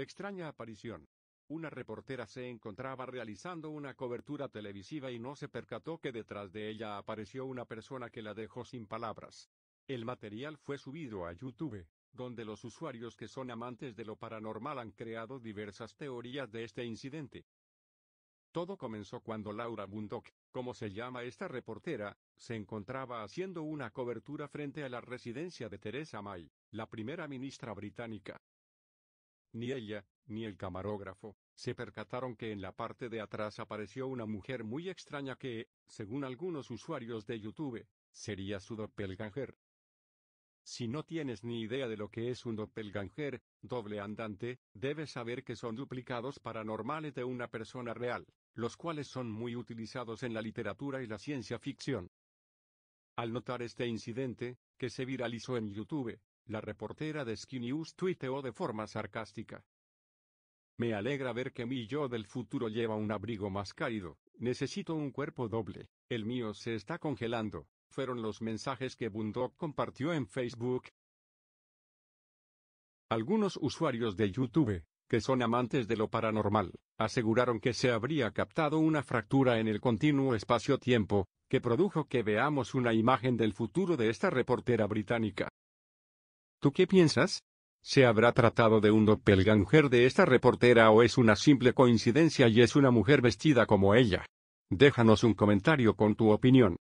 Extraña aparición. Una reportera se encontraba realizando una cobertura televisiva y no se percató que detrás de ella apareció una persona que la dejó sin palabras. El material fue subido a YouTube, donde los usuarios que son amantes de lo paranormal han creado diversas teorías de este incidente. Todo comenzó cuando Laura Bundock, como se llama esta reportera, se encontraba haciendo una cobertura frente a la residencia de Teresa May, la primera ministra británica, ni ella, ni el camarógrafo, se percataron que en la parte de atrás apareció una mujer muy extraña que, según algunos usuarios de YouTube, sería su doppelganger. Si no tienes ni idea de lo que es un doppelganger, doble andante, debes saber que son duplicados paranormales de una persona real, los cuales son muy utilizados en la literatura y la ciencia ficción. Al notar este incidente, que se viralizó en YouTube, la reportera de Skin News tuiteó de forma sarcástica. Me alegra ver que mi yo del futuro lleva un abrigo más cálido, necesito un cuerpo doble, el mío se está congelando, fueron los mensajes que Bundok compartió en Facebook. Algunos usuarios de YouTube, que son amantes de lo paranormal, aseguraron que se habría captado una fractura en el continuo espacio-tiempo, que produjo que veamos una imagen del futuro de esta reportera británica. ¿Tú qué piensas? ¿Se habrá tratado de un doppelganger de esta reportera o es una simple coincidencia y es una mujer vestida como ella? Déjanos un comentario con tu opinión.